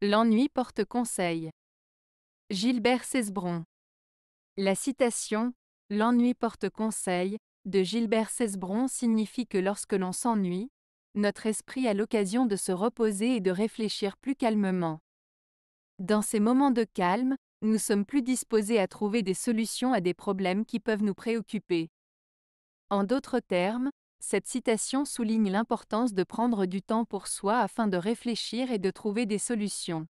L'ennui porte conseil. Gilbert Cesbron. La citation L'ennui porte conseil de Gilbert Cesbron signifie que lorsque l'on s'ennuie, notre esprit a l'occasion de se reposer et de réfléchir plus calmement. Dans ces moments de calme, nous sommes plus disposés à trouver des solutions à des problèmes qui peuvent nous préoccuper. En d'autres termes, cette citation souligne l'importance de prendre du temps pour soi afin de réfléchir et de trouver des solutions.